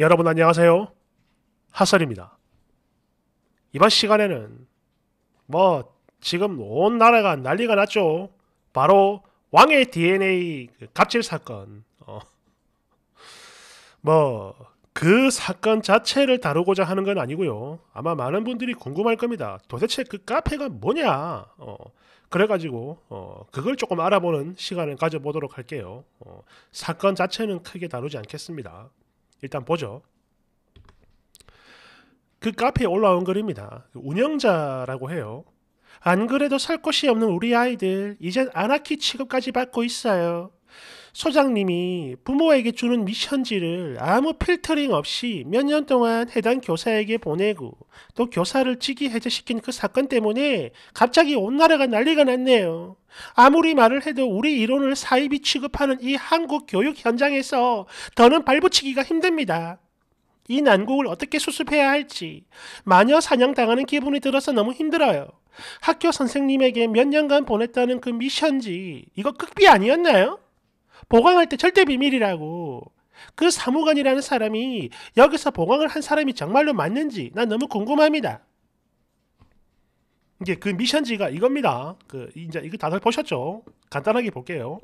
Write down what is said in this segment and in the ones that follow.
여러분 안녕하세요. 하설입니다. 이번 시간에는 뭐 지금 온 나라가 난리가 났죠. 바로 왕의 DNA 그 갑질 사건. 어. 뭐그 사건 자체를 다루고자 하는 건 아니고요. 아마 많은 분들이 궁금할 겁니다. 도대체 그 카페가 뭐냐? 어. 그래가지고 어, 그걸 조금 알아보는 시간을 가져보도록 할게요. 어, 사건 자체는 크게 다루지 않겠습니다. 일단 보죠. 그 카페에 올라온 글입니다. 운영자라고 해요. 안 그래도 살 곳이 없는 우리 아이들 이젠 아나키 취급까지 받고 있어요. 소장님이 부모에게 주는 미션지를 아무 필터링 없이 몇 년 동안 해당 교사에게 보내고 또 교사를 직위 해제시킨 그 사건 때문에 갑자기 온 나라가 난리가 났네요. 아무리 말을 해도 우리 이론을 사이비 취급하는 이 한국 교육 현장에서 더는 발붙이기가 힘듭니다. 이 난국을 어떻게 수습해야 할지 마녀 사냥당하는 기분이 들어서 너무 힘들어요. 학교 선생님에게 몇 년간 보냈다는 그 미션지 이거 극비 아니었나요? 보강할 때 절대 비밀이라고. 그 사무관이라는 사람이 여기서 보강을 한 사람이 정말로 맞는지 난 너무 궁금합니다. 이게 그 미션지가 이겁니다. 그 이제 이거 다들 보셨죠? 간단하게 볼게요.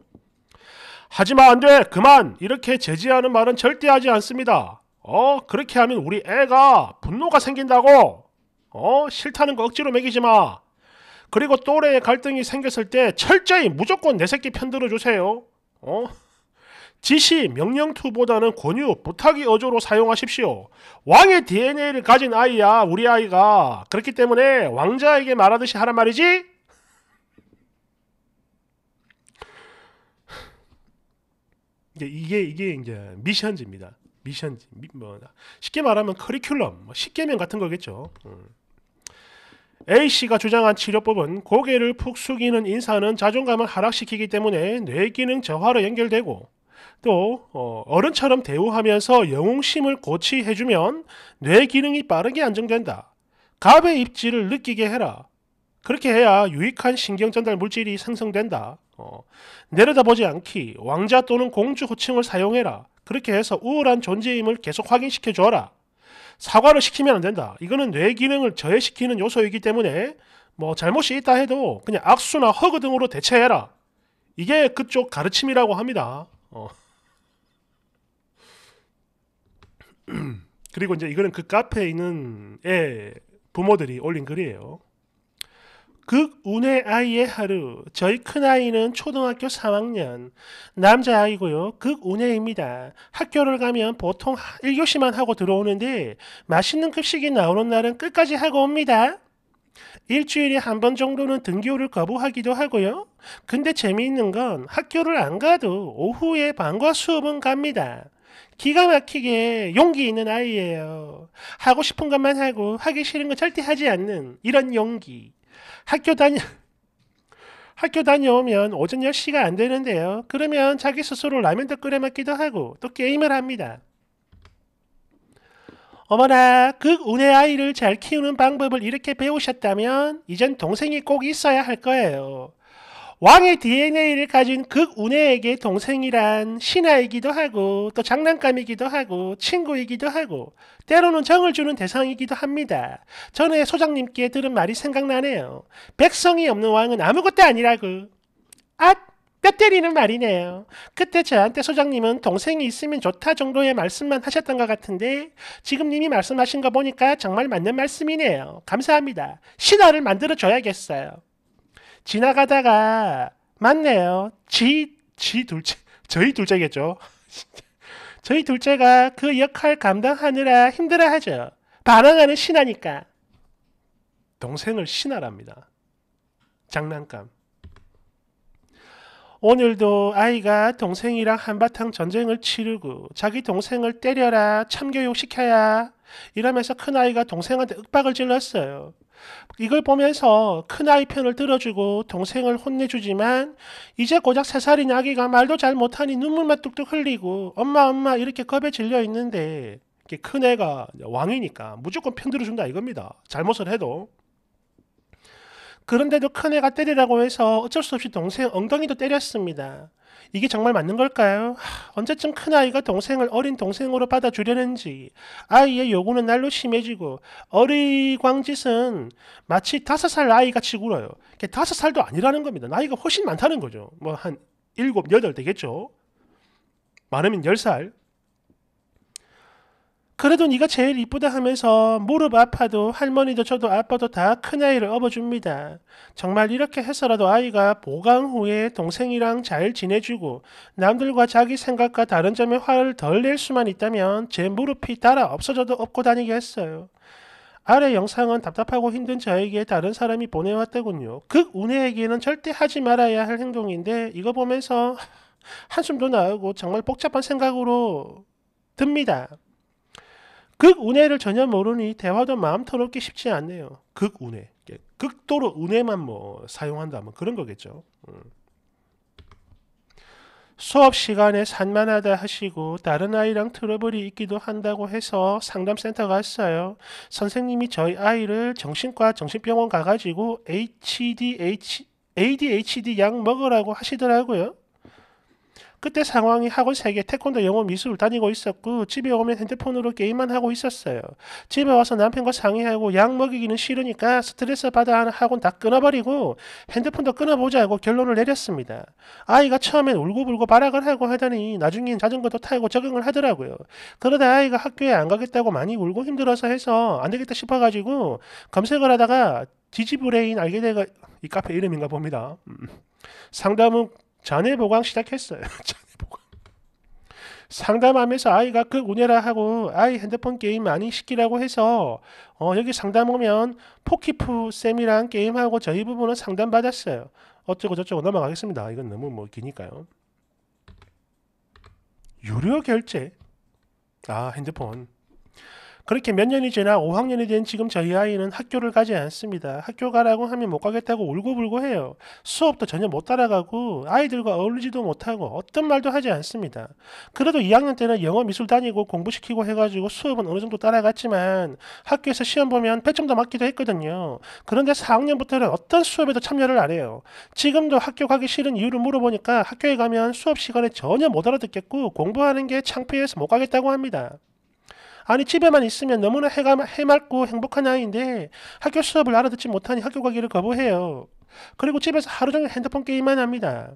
하지마 안 돼. 그만. 이렇게 제지하는 말은 절대 하지 않습니다. 어? 그렇게 하면 우리 애가 분노가 생긴다고. 어? 싫다는 거 억지로 먹이지 마. 그리고 또래의 갈등이 생겼을 때 철저히 무조건 내 새끼 편들어 주세요. 어? 지시, 명령투보다는 권유, 부탁이 어조로 사용하십시오. 왕의 DNA를 가진 아이야, 우리 아이가. 그렇기 때문에 왕자에게 말하듯이 하란 말이지? 이게 이게 이제 미션지입니다. 미션지 뭐 쉽게 말하면 커리큘럼, 뭐1 0명 같은 거겠죠. 음. A씨가 주장한 치료법은 고개를 푹 숙이는 인사는 자존감을 하락시키기 때문에 뇌기능 저하로 연결되고 또 어, 어른처럼 대우하면서 영웅심을 고취해주면 뇌 기능이 빠르게 안정된다. 갑의 입지를 느끼게 해라. 그렇게 해야 유익한 신경전달 물질이 생성된다. 어, 내려다보지 않기, 왕자 또는 공주 호칭을 사용해라. 그렇게 해서 우월한 존재임을 계속 확인시켜 줘라. 사과를 시키면 안 된다. 이거는 뇌 기능을 저해시키는 요소이기 때문에 뭐 잘못이 있다 해도 그냥 악수나 허그 등으로 대체해라. 이게 그쪽 가르침이라고 합니다. 어. 그리고 이제 이거는 그 카페에 있는 애 부모들이 올린 글이에요. 극운의 아이의 하루. 저희 큰아이는 초등학교 3학년. 남자아이고요. 극운해입니다. 학교를 가면 보통 1교시만 하고 들어오는데 맛있는 급식이 나오는 날은 끝까지 하고 옵니다. 일주일에 한 번 정도는 등교를 거부하기도 하고요. 근데 재미있는 건 학교를 안 가도 오후에 방과 수업은 갑니다. 기가 막히게 용기 있는 아이예요. 하고 싶은 것만 하고 하기 싫은 건 절대 하지 않는 이런 용기. 학교 다니 학교 다녀오면 오전 10시가 안 되는데요. 그러면 자기 스스로 라면도 끓여 먹기도 하고 또 게임을 합니다. 어머나, 그 운의 아이를 잘 키우는 방법을 이렇게 배우셨다면 이젠 동생이 꼭 있어야 할 거예요. 왕의 DNA를 가진 극운해에게 동생이란 신하이기도 하고 또 장난감이기도 하고 친구이기도 하고 때로는 정을 주는 대상이기도 합니다. 전에 소장님께 들은 말이 생각나네요. 백성이 없는 왕은 아무것도 아니라고. 앗! 뼈 때리는 말이네요. 그때 저한테 소장님은 동생이 있으면 좋다 정도의 말씀만 하셨던 것 같은데 지금 님이 말씀하신 거 보니까 정말 맞는 말씀이네요. 감사합니다. 신화를 만들어줘야겠어요. 지나가다가 맞네요. 지, 지 둘째, 저희 둘째겠죠. 저희 둘째가 그 역할 감당하느라 힘들어하죠. 반항하는 신하니까. 동생을 신하랍니다. 장난감. 오늘도 아이가 동생이랑 한바탕 전쟁을 치르고 자기 동생을 때려라 참교육시켜야 이러면서 큰아이가 동생한테 윽박을 질렀어요. 이걸 보면서 큰아이 편을 들어주고 동생을 혼내주지만 이제 고작 세살인 아기가 말도 잘 못하니 눈물만 뚝뚝 흘리고 엄마 엄마 이렇게 겁에 질려 있는데 큰 애가 왕이니까 무조건 편 들어준다 이겁니다. 잘못을 해도. 그런데도 큰애가 때리라고 해서 어쩔 수 없이 동생 엉덩이도 때렸습니다. 이게 정말 맞는 걸까요? 언제쯤 큰아이가 동생을 어린 동생으로 받아주려는지 아이의 요구는 날로 심해지고 어리광짓은 마치 다섯 살아이같이굴어요 다섯 살도 아니라는 겁니다. 나이가 훨씬 많다는 거죠. 뭐 한 일곱, 여덟 되겠죠. 많으면 열 살. 그래도 네가 제일 이쁘다 하면서 무릎 아파도 할머니도 저도 아빠도 다 큰아이를 업어줍니다. 정말 이렇게 해서라도 아이가 보강 후에 동생이랑 잘 지내주고 남들과 자기 생각과 다른 점에 화를 덜 낼 수만 있다면 제 무릎이 따라 없어져도 업고 다니게 했어요. 아래 영상은 답답하고 힘든 저에게 다른 사람이 보내왔더군요. 극 그 운해에게는 절대 하지 말아야 할 행동인데 이거 보면서 한숨도 나오고 정말 복잡한 생각으로 듭니다. 극운해를 전혀 모르니 대화도 마음 터롭기 쉽지 않네요. 극운해. 극도로 운해만 뭐 사용한다 뭐 그런 거겠죠. 음. 수업 시간에 산만하다 하시고 다른 아이랑 트러블이 있기도 한다고 해서 상담센터 갔어요. 선생님이 저희 아이를 정신과 정신병원 가가지고 ADHD 약 먹으라고 하시더라고요. 그때 상황이 하고 세계 태권도 영어 미술을 다니고 있었고 집에 오면 핸드폰으로 게임만 하고 있었어요. 집에 와서 남편과 상의하고 약 먹이기는 싫으니까 스트레스 받아 하는 학원 다 끊어버리고 핸드폰도 끊어보자고 결론을 내렸습니다. 아이가 처음엔 울고불고 발악을 하고 하더니 나중엔 자전거도 타고 적응을 하더라고요. 그러다 아이가 학교에 안 가겠다고 많이 울고 힘들어서 해서 안 되겠다 싶어가지고 검색을 하다가 지지브레인 알게 되가이 카페 이름인가 봅니다. 음. 상담은 자네 보강 시작했어요. 자네 보강. 상담하면서 아이가 그 운해라 하고 아이 핸드폰 게임 많이 시키라고 해서 어, 여기 상담 오면 포키프 쌤이랑 게임하고 저희 부분은 상담 받았어요. 어쩌고 저쩌고 넘어가겠습니다. 이건 너무 뭐 기니까요. 유료 결제. 아 핸드폰. 그렇게 몇 년이 지나 5학년이 된 지금 저희 아이는 학교를 가지 않습니다. 학교 가라고 하면 못 가겠다고 울고불고 해요. 수업도 전혀 못 따라가고 아이들과 어울리지도 못하고 어떤 말도 하지 않습니다. 그래도 2학년 때는 영어 미술 다니고 공부시키고 해가지고 수업은 어느 정도 따라갔지만 학교에서 시험 보면 1 0점도 맞기도 했거든요. 그런데 4학년부터는 어떤 수업에도 참여를 안 해요. 지금도 학교 가기 싫은 이유를 물어보니까 학교에 가면 수업 시간에 전혀 못 알아듣겠고 공부하는 게 창피해서 못 가겠다고 합니다. 아니 집에만 있으면 너무나 해맑고 행복한 아이인데 학교 수업을 알아듣지 못하니 학교 가기를 거부해요. 그리고 집에서 하루 종일 핸드폰 게임만 합니다.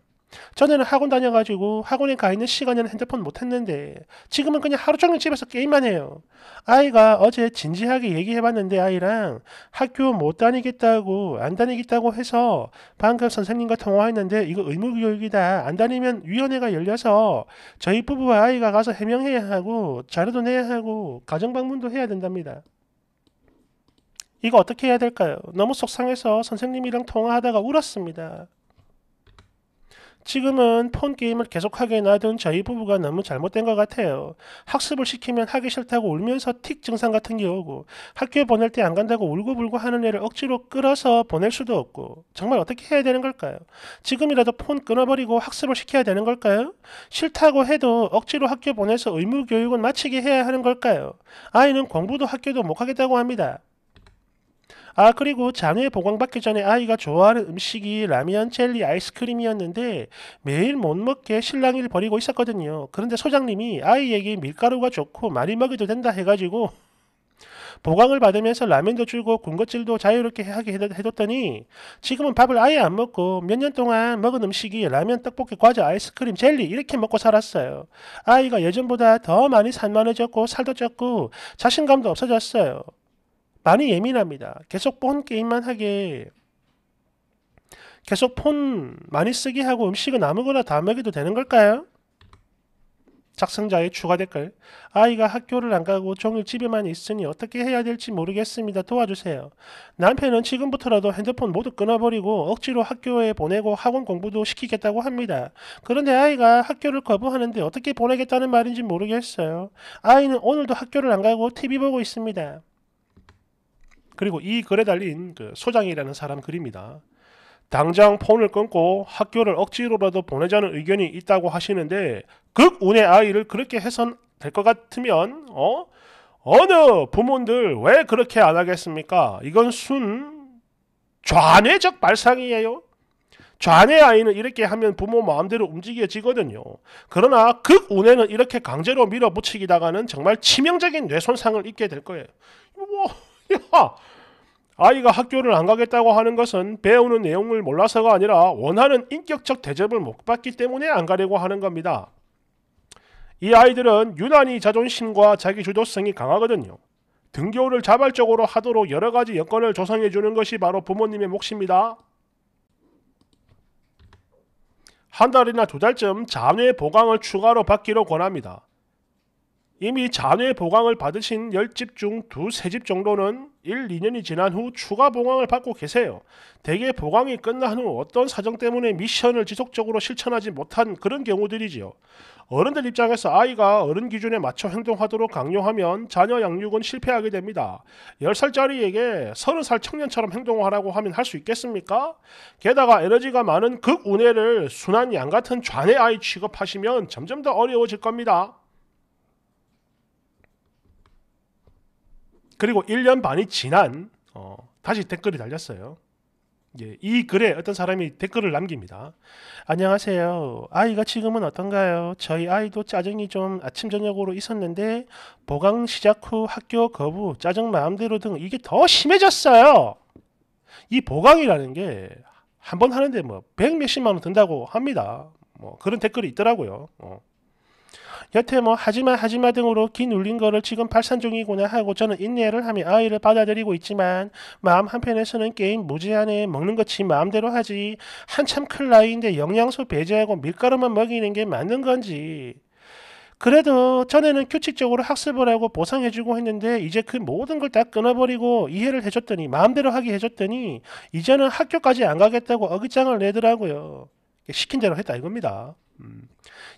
전에는 학원 다녀가지고 학원에 가 있는 시간에는 핸드폰 못 했는데 지금은 그냥 하루 종일 집에서 게임만 해요. 아이가 어제 진지하게 얘기해봤는데 아이랑 학교 못 다니겠다고 안 다니겠다고 해서 방금 선생님과 통화했는데 이거 의무교육이다. 안 다니면 위원회가 열려서 저희 부부와 아이가 가서 해명해야 하고 자료도 내야 하고 가정 방문도 해야 된답니다. 이거 어떻게 해야 될까요? 너무 속상해서 선생님이랑 통화하다가 울었습니다. 지금은 폰 게임을 계속하게 놔둔 저희 부부가 너무 잘못된 것 같아요. 학습을 시키면 하기 싫다고 울면서 틱 증상 같은 게 오고 학교에 보낼 때 안 간다고 울고불고 하는 애를 억지로 끌어서 보낼 수도 없고 정말 어떻게 해야 되는 걸까요? 지금이라도 폰 끊어버리고 학습을 시켜야 되는 걸까요? 싫다고 해도 억지로 학교 보내서 의무 교육은 마치게 해야 하는 걸까요? 아이는 공부도 학교도 못 가겠다고 합니다. 아 그리고 장외 보강받기 전에 아이가 좋아하는 음식이 라면, 젤리, 아이스크림이었는데 매일 못 먹게 실랑이를 벌이고 있었거든요. 그런데 소장님이 아이에게 밀가루가 좋고 많이 먹여도 된다 해가지고 보강을 받으면서 라면도 줄고 군것질도 자유롭게 하게 해뒀더니 지금은 밥을 아예 안 먹고 몇 년 동안 먹은 음식이 라면, 떡볶이, 과자, 아이스크림, 젤리 이렇게 먹고 살았어요. 아이가 예전보다 더 많이 산만해졌고 살도 쪘고 자신감도 없어졌어요. 많이 예민합니다. 계속 폰 게임만 하게 계속 폰 많이 쓰게 하고 음식은 아무거나 다 먹여도 되는 걸까요? 작성자의 추가 댓글 아이가 학교를 안 가고 종일 집에만 있으니 어떻게 해야 될지 모르겠습니다. 도와주세요. 남편은 지금부터라도 핸드폰 모두 끊어버리고 억지로 학교에 보내고 학원 공부도 시키겠다고 합니다. 그런데 아이가 학교를 거부하는데 어떻게 보내겠다는 말인지 모르겠어요. 아이는 오늘도 학교를 안 가고 TV 보고 있습니다. 그리고 이 글에 달린 그 소장이라는 사람 글입니다. 당장 폰을 끊고 학교를 억지로라도 보내자는 의견이 있다고 하시는데 극운의 아이를 그렇게 해선 될 것 같으면 어? 어느 부모들 왜 그렇게 안 하겠습니까? 이건 순 좌뇌적 발상이에요. 좌뇌 아이는 이렇게 하면 부모 마음대로 움직여지거든요. 그러나 극운에는 이렇게 강제로 밀어붙이기다가는 정말 치명적인 뇌손상을 입게 될 거예요. 뭐 야! 아이가 학교를 안 가겠다고 하는 것은 배우는 내용을 몰라서가 아니라 원하는 인격적 대접을 못 받기 때문에 안 가려고 하는 겁니다. 이 아이들은 유난히 자존심과 자기주도성이 강하거든요. 등교를 자발적으로 하도록 여러 가지 여건을 조성해 주는 것이 바로 부모님의 몫입니다. 한 달이나 두 달쯤 자녀의 보강을 추가로 받기로 권합니다. 이미 잔해 보강을 받으신 10집 중 두 세 집 정도는 1, 2년이 지난 후 추가 보강을 받고 계세요. 대개 보강이 끝난 후 어떤 사정 때문에 미션을 지속적으로 실천하지 못한 그런 경우들이지요. 어른들 입장에서 아이가 어른 기준에 맞춰 행동하도록 강요하면 자녀 양육은 실패하게 됩니다. 10살짜리에게 30살 청년처럼 행동하라고 하면 할 수 있겠습니까? 게다가 에너지가 많은 극운해를 순한 양 같은 좌뇌 아이 취급하시면 점점 더 어려워질 겁니다. 그리고 1년 반이 지난 어, 다시 댓글이 달렸어요. 예, 이 글에 어떤 사람이 댓글을 남깁니다. 안녕하세요. 아이가 지금은 어떤가요? 저희 아이도 짜증이 좀 아침 저녁으로 있었는데 보강 시작 후 학교 거부, 짜증 마음대로 등 이게 더 심해졌어요. 이 보강이라는 게 한 번 하는데 뭐백 몇십만 원 든다고 합니다. 뭐 그런 댓글이 있더라고요. 어. 여태 뭐 하지마 하지마 등으로 긴 울린 거를 지금 발산 중이구나 하고 저는 인내를 하며 아이를 받아들이고 있지만 마음 한편에서는 게임 무제한에 먹는 것지 마음대로 하지 한참 클 나이인데 영양소 배제하고 밀가루만 먹이는 게 맞는 건지 그래도 전에는 규칙적으로 학습을 하고 보상해주고 했는데 이제 그 모든 걸 다 끊어버리고 이해를 해줬더니 마음대로 하게 해줬더니 이제는 학교까지 안 가겠다고 어깃장을 내더라고요. 시킨 대로 했다 이겁니다. 음,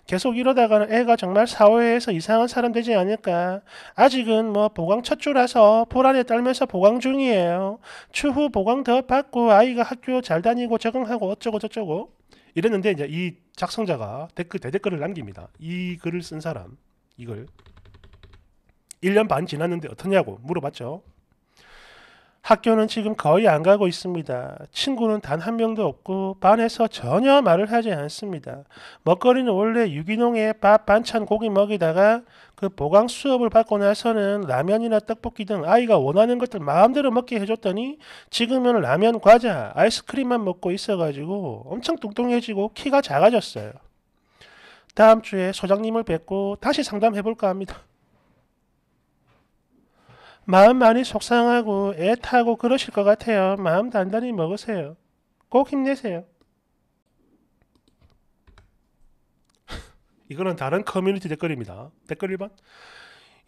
계속 이러다가는 애가 정말 사회에서 이상한 사람 되지 않을까. 아직은 뭐 보강 첫 주라서 보란에 떨면서 보강 중이에요. 추후 보강 더 받고 아이가 학교 잘 다니고 적응하고 어쩌고 저쩌고 이랬는데 이제 이 작성자가 댓글 대댓글을 남깁니다. 이 글을 쓴 사람 이걸 1년 반 지났는데 어떠냐고 물어봤죠. 학교는 지금 거의 안 가고 있습니다. 친구는 단 한 명도 없고 반에서 전혀 말을 하지 않습니다. 먹거리는 원래 유기농에 밥 반찬 고기 먹이다가 그 보강 수업을 받고 나서는 라면이나 떡볶이 등 아이가 원하는 것들 마음대로 먹게 해줬더니 지금은 라면, 과자, 아이스크림만 먹고 있어가지고 엄청 뚱뚱해지고 키가 작아졌어요. 다음 주에 소장님을 뵙고 다시 상담해볼까 합니다. 마음 많이 속상하고 애타고 그러실 것 같아요. 마음 단단히 먹으세요. 꼭 힘내세요. 이거는 다른 커뮤니티 댓글입니다. 댓글 1번.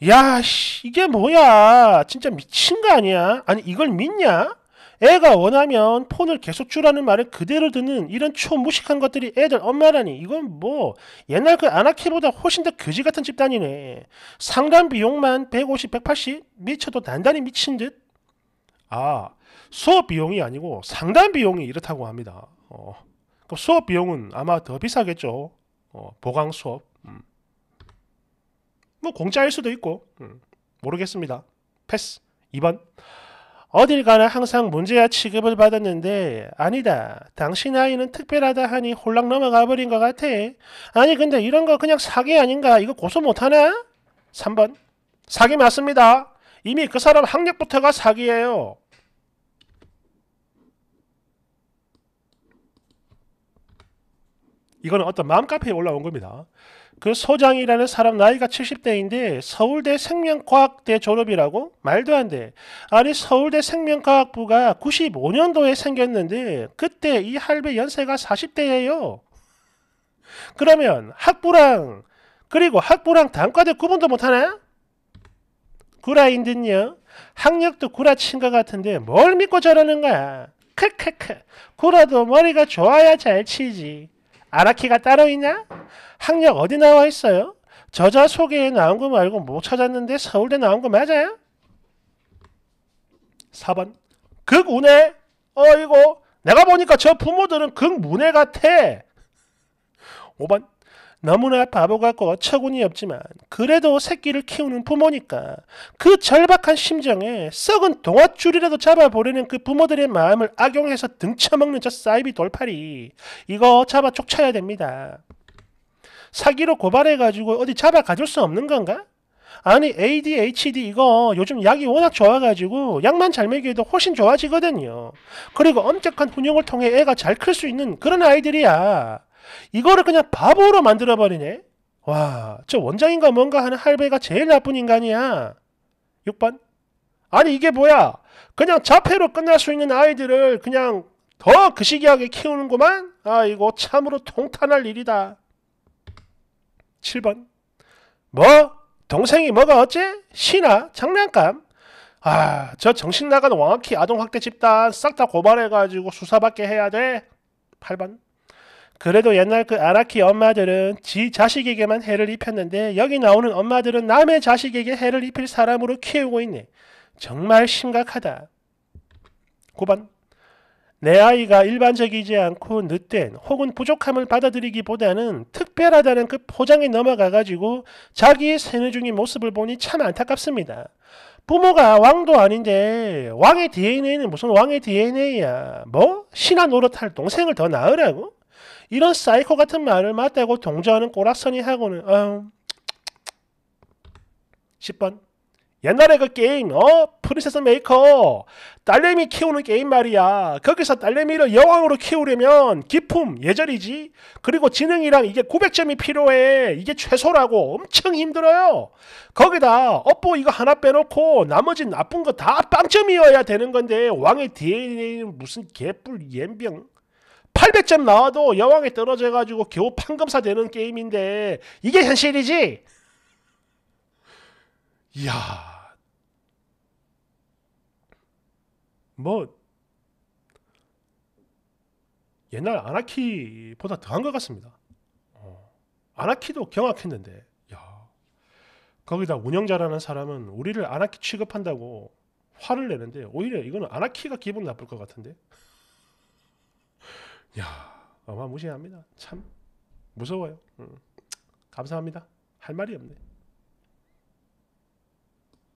야, 씨, 이게 뭐야? 진짜 미친 거 아니야? 아니, 이걸 믿냐? 애가 원하면 폰을 계속 주라는 말을 그대로 듣는 이런 초무식한 것들이 애들 엄마라니 이건 뭐 옛날 그 아나키보다 훨씬 더 거지 같은 집단이네. 상담 비용만 150, 180 미쳐도 단단히 미친 듯. 아 수업 비용이 아니고 상담 비용이 이렇다고 합니다. 어, 그 수업 비용은 아마 더 비싸겠죠. 어, 보강 수업. 음. 뭐 공짜일 수도 있고 음. 모르겠습니다. 패스 2번. 어딜 가나 항상 문제야 취급을 받았는데 아니다. 당신 아이는 특별하다 하니 홀랑 넘어가 버린 것 같아. 아니 근데 이런 거 그냥 사기 아닌가? 이거 고소 못하나? 3번 사기 맞습니다. 이미 그 사람 학력부터가 사기예요. 이거는 어떤 마음카페에 올라온 겁니다. 그 소장이라는 사람 나이가 70대인데 서울대 생명과학대 졸업이라고? 말도 안 돼. 아니 서울대 생명과학부가 95년도에 생겼는데 그때 이 할배 연세가 40대예요. 그러면 학부랑 그리고 학부랑 단과대 구분도 못하나? 구라인든요. 학력도 구라친 것 같은데 뭘 믿고 저러는 거야. 크크크. 구라도 머리가 좋아야 잘 치지. 아라키가 따로 있냐? 학력 어디 나와 있어요? 저자 소개에 나온 거 말고 못 찾았는데 서울대 나온 거 맞아요? 4번 극운해 어이고 내가 보니까 저 부모들은 극문해 같아 5번 너무나 바보 같고 어처구니 없지만 그래도 새끼를 키우는 부모니까 그 절박한 심정에 썩은 동화줄이라도 잡아보려는 그 부모들의 마음을 악용해서 등쳐먹는 저 사이비 돌팔이 이거 잡아 쫓쳐야 됩니다. 사기로 고발해가지고 어디 잡아 가줄 수 없는 건가? 아니 ADHD 이거 요즘 약이 워낙 좋아가지고 약만 잘 먹여도 훨씬 좋아지거든요. 그리고 엄격한 훈육을 통해 애가 잘 클 수 있는 그런 아이들이야. 이거를 그냥 바보로 만들어버리네. 와, 저 원장인가 뭔가 하는 할배가 제일 나쁜 인간이야. 6번. 아니 이게 뭐야? 그냥 자폐로 끝날 수 있는 아이들을 그냥 더 그시기하게 키우는구만? 아 이거 참으로 통탄할 일이다. 7번. 뭐? 동생이 뭐가 어째? 신화? 장난감? 아, 저 정신 나간 왕키 아동학대 집단 싹 다 고발해가지고 수사받게 해야 돼. 8번. 그래도 옛날 그 아라키 엄마들은 지 자식에게만 해를 입혔는데 여기 나오는 엄마들은 남의 자식에게 해를 입힐 사람으로 키우고 있네. 정말 심각하다. 9번 내 아이가 일반적이지 않고 늦된 혹은 부족함을 받아들이기보다는 특별하다는 그 포장에 넘어가가지고 자기의 세뇌 중인 모습을 보니 참 안타깝습니다. 부모가 왕도 아닌데 왕의 DNA는 무슨 왕의 DNA야. 뭐? 신하 노릇할 동생을 더 낳으라고? 이런 사이코 같은 말을 맞대고 동조하는 꼬라선이 하고는 어... 10번 옛날에 그 게임 어 프린세스 메이커 딸내미 키우는 게임 말이야 거기서 딸내미를 여왕으로 키우려면 기품 예절이지 그리고 지능이랑 이게 900점이 필요해 이게 최소라고 엄청 힘들어요 거기다 업보 이거 하나 빼놓고 나머지 나쁜 거 다 빵점이어야 되는 건데 왕의 DNA는 무슨 개뿔 옌병 800점 나와도 여왕이 떨어져가지고 겨우 판검사 되는 게임인데 이게 현실이지? 이야 뭐 옛날 아나키보다 더한 것 같습니다. 어. 아나키도 경악했는데 야 거기다 운영자라는 사람은 우리를 아나키 취급한다고 화를 내는데 오히려 이거는 아나키가 기분 나쁠 것 같은데 야 어마무시합니다. 참 무서워요. 음. 감사합니다. 할 말이 없네.